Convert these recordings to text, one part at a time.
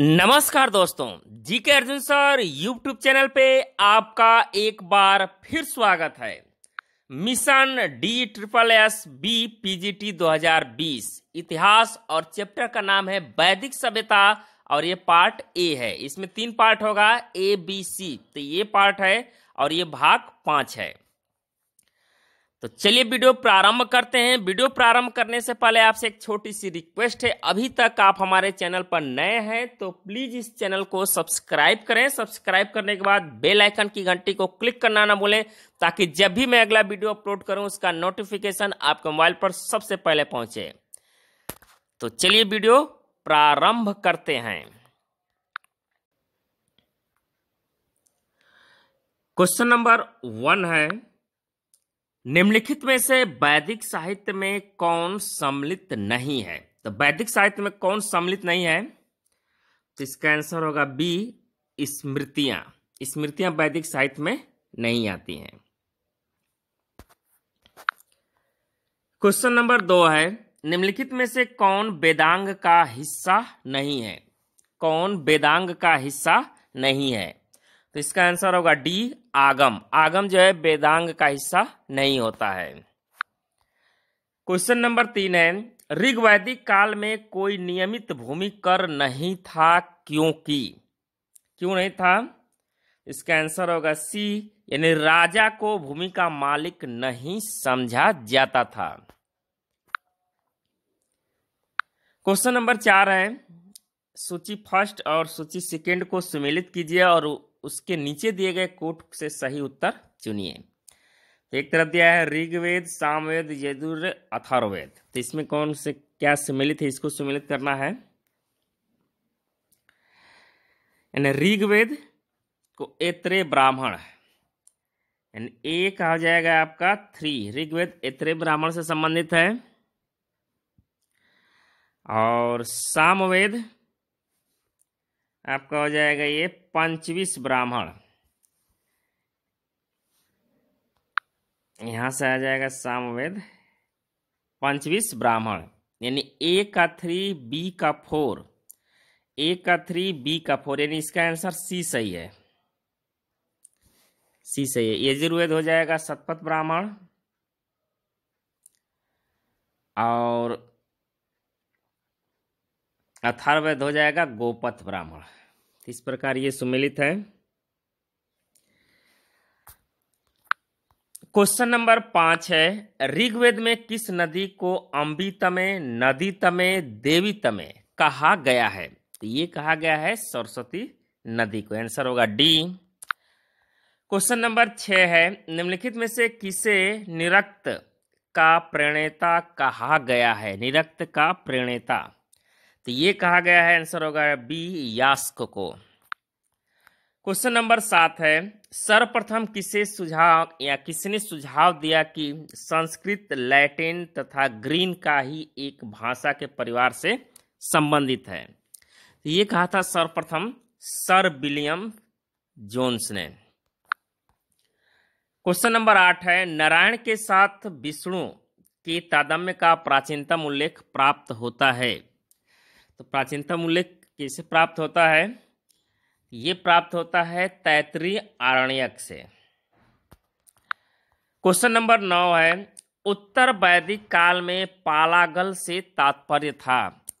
नमस्कार दोस्तों जी के अर्जुन सर यूट्यूब चैनल पे आपका एक बार फिर स्वागत है mission D triple S B PGT 2020 इतिहास और चैप्टर का नाम है वैदिक सभ्यता और ये पार्ट ए है इसमें तीन पार्ट होगा ए बी सी तो ये पार्ट है और ये भाग पांच है तो चलिए वीडियो प्रारंभ करते हैं वीडियो प्रारंभ करने से पहले आपसे एक छोटी सी रिक्वेस्ट है अभी तक आप हमारे चैनल पर नए हैं तो प्लीज इस चैनल को सब्सक्राइब करें सब्सक्राइब करने के बाद बेल आइकन की घंटी को क्लिक करना ना भूलें ताकि जब भी मैं अगला वीडियो अपलोड करूं उसका नोटिफिकेशन आपके मोबाइल पर सबसे पहले पहुंचे तो चलिए वीडियो प्रारंभ करते हैं क्वेश्चन नंबर वन है निम्नलिखित में से वैदिक साहित्य में कौन सम्मिलित नहीं है तो वैदिक साहित्य में कौन सम्मिलित नहीं है तो इसका आंसर होगा बी स्मृतियां स्मृतियां वैदिक साहित्य में नहीं आती हैं क्वेश्चन नंबर दो है निम्नलिखित में से कौन वेदांग का हिस्सा नहीं है कौन वेदांग का हिस्सा नहीं है तो इसका आंसर होगा डी आगम आगम जो है वेदांग का हिस्सा नहीं होता है क्वेश्चन नंबर तीन है ऋग्वैदिक काल में कोई नियमित भूमि कर नहीं था क्योंकि क्यों नहीं था इसका आंसर होगा सी यानी राजा को भूमि का मालिक नहीं समझा जाता था क्वेश्चन नंबर चार है सूची फर्स्ट और सूची सेकंड को सुमिलित कीजिए और उसके नीचे दिए गए कोट से सही उत्तर चुनिए एक तरफ दिया है ऋग्वेद सामवेद यजुर अथर्वेद तो इसमें कौन से क्या सम्मिलित है इसको सम्मिलित करना है ऋग्वेद को एत्रे ब्राह्मण यानी ए कहा जाएगा आपका थ्री ऋग्वेद एत्रे ब्राह्मण से संबंधित है और सामवेद आपका हो जाएगा ये पंचविश ब्राह्मण यहां से आ जाएगा सामवेद पंचविश ब्राह्मण यानी ए का थ्री बी का फोर ए का थ्री बी का फोर यानी इसका आंसर सी सही है सी सही है यजुर्वेद हो जाएगा सतपथ ब्राह्मण और अथर्वेद हो जाएगा गोपथ ब्राह्मण इस प्रकार ये सुमिलित है क्वेश्चन नंबर पांच है ऋग्वेद में किस नदी को नदी तमे देवी तमे कहा गया है तो ये कहा गया है सरस्वती नदी को आंसर होगा डी क्वेश्चन नंबर छह है निम्नलिखित में से किसे निरक्त का प्रणेता कहा गया है निरक्त का प्रणेता तो ये कहा गया है आंसर होगा बी यास्क को क्वेश्चन नंबर सात है सर्वप्रथम किसे सुझाव या किसने सुझाव दिया कि संस्कृत लैटिन तथा ग्रीन का ही एक भाषा के परिवार से संबंधित है तो ये कहा था सर्वप्रथम सर विलियम जोन्स ने क्वेश्चन नंबर आठ है नारायण के साथ विष्णु के तादम्य का प्राचीनतम उल्लेख प्राप्त होता है तो प्राचीनतम उल्लेख किससे प्राप्त होता है ये प्राप्त होता है तैतरी आरण्यक से क्वेश्चन नंबर नौ है उत्तर वैदिक काल में पालागल से तात्पर्य था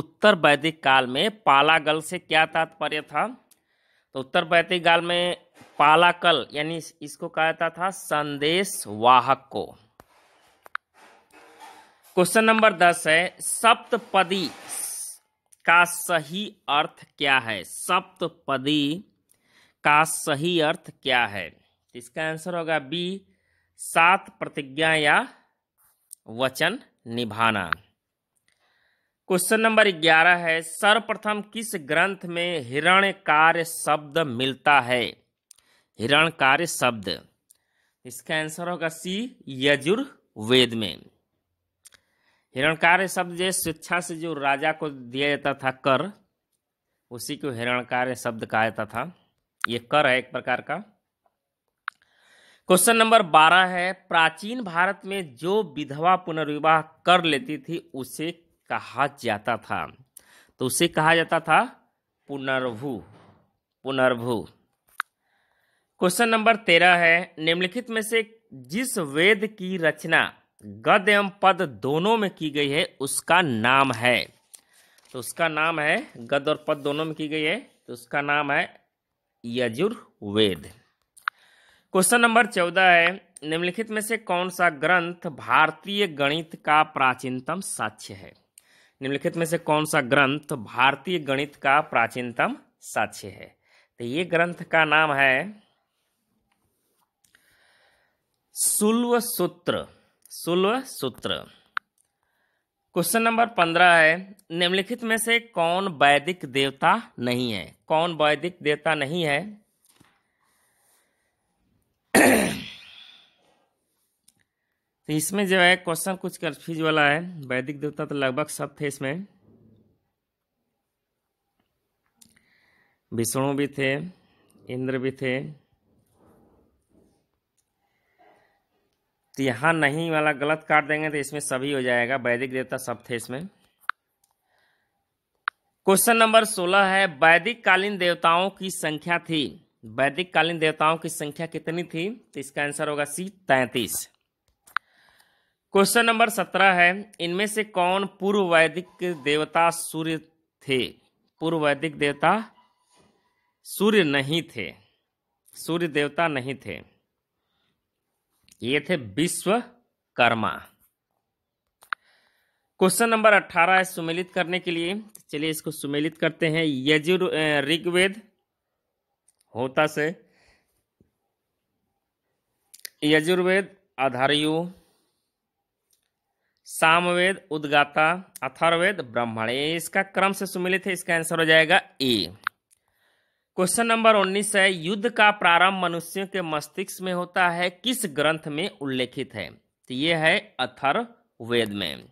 उत्तर वैदिक काल में पालागल से क्या तात्पर्य था तो उत्तर वैदिक काल में पालाकल यानी इसको कहा जाता था संदेश वाहक को क्वेश्चन नंबर दस है सप्तपदी का सही अर्थ क्या है सप्तपदी का सही अर्थ क्या है इसका आंसर होगा बी सात प्रतिज्ञा या वचन निभाना क्वेश्चन नंबर ग्यारह है सर्वप्रथम किस ग्रंथ में हिरण कार्य शब्द मिलता है हिरण कार्य शब्द इसका आंसर होगा सी यजुर्वेद में हिरणकार शब्द जो शिक्षा से जो राजा को दिया जाता था कर उसी को हिरणकार शब्द कहा जाता था ये कर है एक प्रकार का क्वेश्चन नंबर बारह है प्राचीन भारत में जो विधवा पुनर्विवाह कर लेती थी उसे कहा जाता था तो उसे कहा जाता था पुनर्भू पुनर्भू क्वेश्चन नंबर तेरह है निम्नलिखित में से जिस वेद की रचना गद एवं पद दोनों में की गई है उसका नाम है तो उसका नाम है गद और पद दोनों में की गई है तो उसका नाम है यजुर्वेद क्वेश्चन नंबर चौदह है निम्नलिखित में से कौन सा ग्रंथ भारतीय गणित का प्राचीनतम साक्ष्य है निम्नलिखित में से कौन सा ग्रंथ भारतीय गणित का प्राचीनतम साक्ष्य है तो ये ग्रंथ का नाम है सुल्व सूत्र सोलह सूत्र क्वेश्चन नंबर पंद्रह है निम्नलिखित में से कौन वैदिक देवता नहीं है कौन वैदिक देवता नहीं है तो इसमें जो है क्वेश्चन कुछ कन्फ्यूज वाला है वैदिक देवता तो लगभग सब थे इसमें विष्णु भी थे इंद्र भी थे तो यहाँ नहीं वाला गलत काट देंगे तो इसमें सभी हो जाएगा वैदिक देवता सब थे इसमें क्वेश्चन नंबर सोलह है वैदिक कालीन देवताओं की संख्या थी वैदिक कालीन देवताओं की संख्या कितनी थी तो इसका आंसर होगा सी तैतीस क्वेश्चन नंबर सत्रह है इनमें से कौन पूर्व वैदिक देवता सूर्य थे पूर्व वैदिक देवता सूर्य नहीं थे सूर्य देवता नहीं थे ये थे विश्वकर्मा क्वेश्चन नंबर अट्ठारह है सुमेलित करने के लिए चलिए इसको सुमेलित करते हैं यजुर् ऋग्वेद होता से यजुर्वेद आधारयु सामवेद उद्गाता अथर्वेद ब्राह्मण ये इसका क्रम से सुमिलित है इसका आंसर हो जाएगा ए क्वेश्चन नंबर 19 है युद्ध का प्रारंभ मनुष्यों के मस्तिष्क में होता है किस ग्रंथ में उल्लेखित है तो यह है अथर वेद में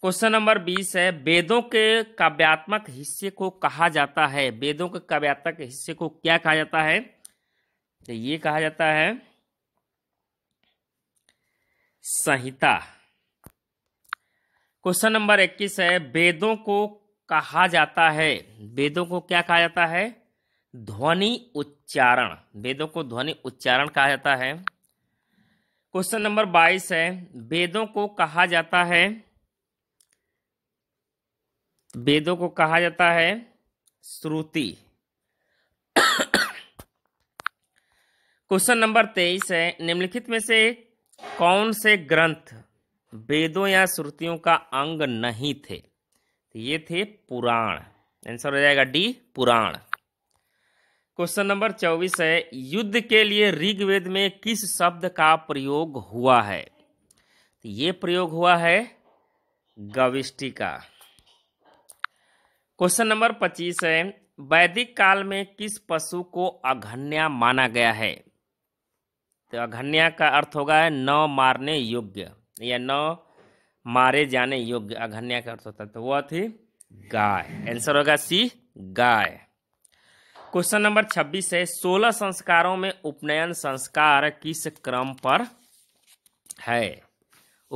क्वेश्चन नंबर 20 है वेदों के काव्यात्मक हिस्से को कहा जाता है वेदों के काव्यात्मक हिस्से को क्या कहा जाता है तो ये कहा जाता है संहिता क्वेश्चन नंबर 21 है वेदों को कहा जाता है वेदों को क्या कहा जाता है ध्वनि उच्चारण वेदों को ध्वनि उच्चारण कहा जाता है क्वेश्चन नंबर बाईस है वेदों को कहा जाता है वेदों को कहा जाता है श्रुति क्वेश्चन नंबर तेईस है निम्नलिखित में से कौन से ग्रंथ वेदों या श्रुतियों का अंग नहीं थे ये थे पुराण आंसर हो जाएगा डी पुराण क्वेश्चन नंबर चौबीस है युद्ध के लिए ऋग्वेद में किस शब्द का प्रयोग हुआ है तो ये प्रयोग हुआ है गविष्टि का क्वेश्चन नंबर पच्चीस है वैदिक काल में किस पशु को अघन्या माना गया है तो अघन्या का अर्थ होगा है न मारने योग्य या न मारे जाने योग्य अघन्या का अर्थ होता है तो वह थी गाय आंसर होगा सी गाय क्वेश्चन नंबर 26 है सोलह संस्कारों में उपनयन संस्कार किस क्रम पर है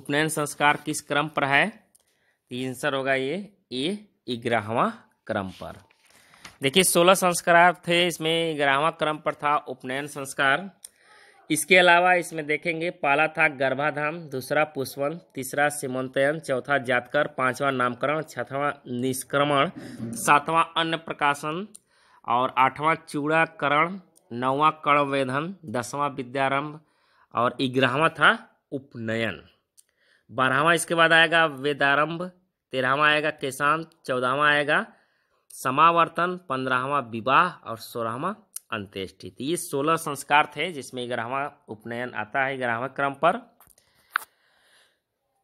उपनयन संस्कार किस क्रम पर है आंसर होगा ये ए ग्रहवा क्रम पर देखिए सोलह संस्कार थे इसमें ग्रहवा क्रम पर था उपनयन संस्कार इसके अलावा इसमें देखेंगे पहला था गर्भाधाम दूसरा पुष्पन तीसरा सीमंतयन चौथा जातकर पांचवा नामकरण छठवां निष्क्रमण सातवां अन्न प्रकाशन और आठवां चूड़ाकरण नौवां कर्णवेधन दसवां विद्यारंभ और ग्यारहवा था उपनयन बारहवा इसके बाद आएगा वेदारंभ तेरहवा आएगा केशांत चौदहवा आएगा समावर्तन पंद्रहवा विवाह और सोलहवा अंत्येष्टि ये सोलह संस्कार थे जिसमें ग्यारहवा उपनयन आता है ग्यारहवा क्रम पर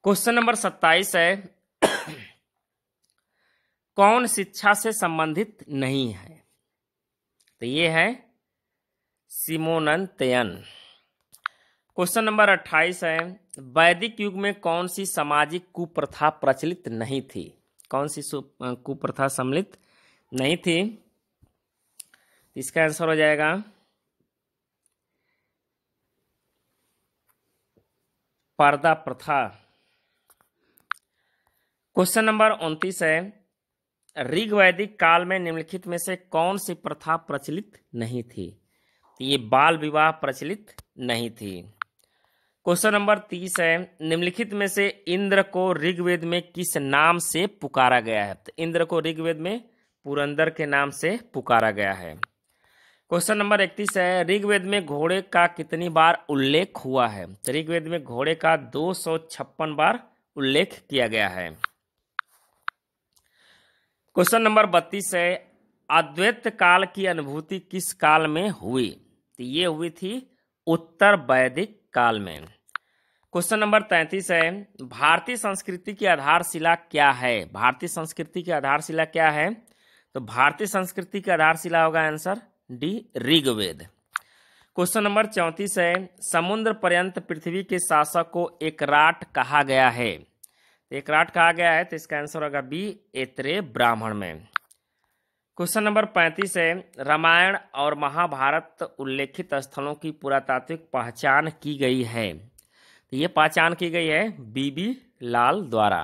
क्वेश्चन नंबर सत्ताईस है कौन शिक्षा से संबंधित नहीं है तो ये है सिमोनंतयन क्वेश्चन नंबर अट्ठाईस है वैदिक युग में कौन सी सामाजिक कुप्रथा प्रचलित नहीं थी कौन सी कुप्रथा सम्मिलित नहीं थी इसका आंसर हो जाएगा पर्दा प्रथा क्वेश्चन नंबर उन्तीस है ऋग्वैदिक काल में निम्नलिखित में से कौन सी प्रथा प्रचलित नहीं थी ये बाल विवाह प्रचलित नहीं थी क्वेश्चन नंबर तीस है निम्नलिखित में से इंद्र को ऋग्वेद में किस नाम से पुकारा गया है तो इंद्र को ऋग्वेद में पुरंदर के नाम से पुकारा गया है क्वेश्चन नंबर इकतीस है ऋग्वेद में घोड़े का कितनी बार उल्लेख हुआ है तो ऋग्वेद में घोड़े का दो बार उल्लेख किया गया है क्वेश्चन नंबर बत्तीस है अद्वैत काल की अनुभूति किस काल में हुई तो ये हुई थी उत्तर वैदिक काल में क्वेश्चन नंबर तैंतीस है भारतीय संस्कृति की आधारशिला क्या है भारतीय संस्कृति की आधारशिला क्या है तो भारतीय संस्कृति की आधारशिला होगा answer D Rigveda question number चौंतीस है समुद्र पर्यंत पृथ्वी के शासक को एकराट कहा गया है तो एकराट कहा गया है तो इसका आंसर होगा बी एत्रे ब्राह्मण में क्वेश्चन नंबर पैंतीस है रामायण और महाभारत उल्लेखित स्थलों की पुरातात्विक पहचान की गई है तो ये पहचान की गई है बीबी लाल द्वारा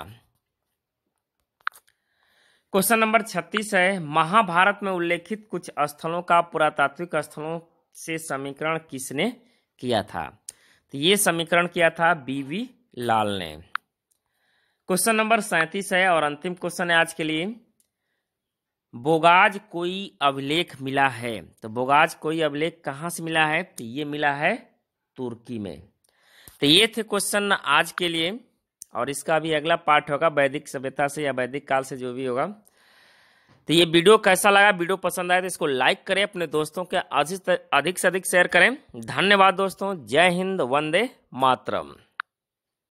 क्वेश्चन नंबर छत्तीस है महाभारत में उल्लेखित कुछ स्थलों का पुरातात्विक स्थलों से समीकरण किसने किया था तो ये समीकरण किया था बीवी लाल ने क्वेश्चन नंबर सैंतीस है और अंतिम क्वेश्चन है आज के लिए बोगाज कोई अभिलेख मिला है तो बोगाज कोई अभिलेख कहाँ से मिला है तो ये मिला है तुर्की में तो ये थे क्वेश्चन आज के लिए और इसका भी अगला पार्ट होगा वैदिक सभ्यता से या वैदिक काल से जो भी होगा तो ये वीडियो कैसा लगा वीडियो पसंद आया तो इसको लाइक करें अपने दोस्तों के अधिक से अधिक शेयर करें धन्यवाद दोस्तों जय हिंद वंदे मातरम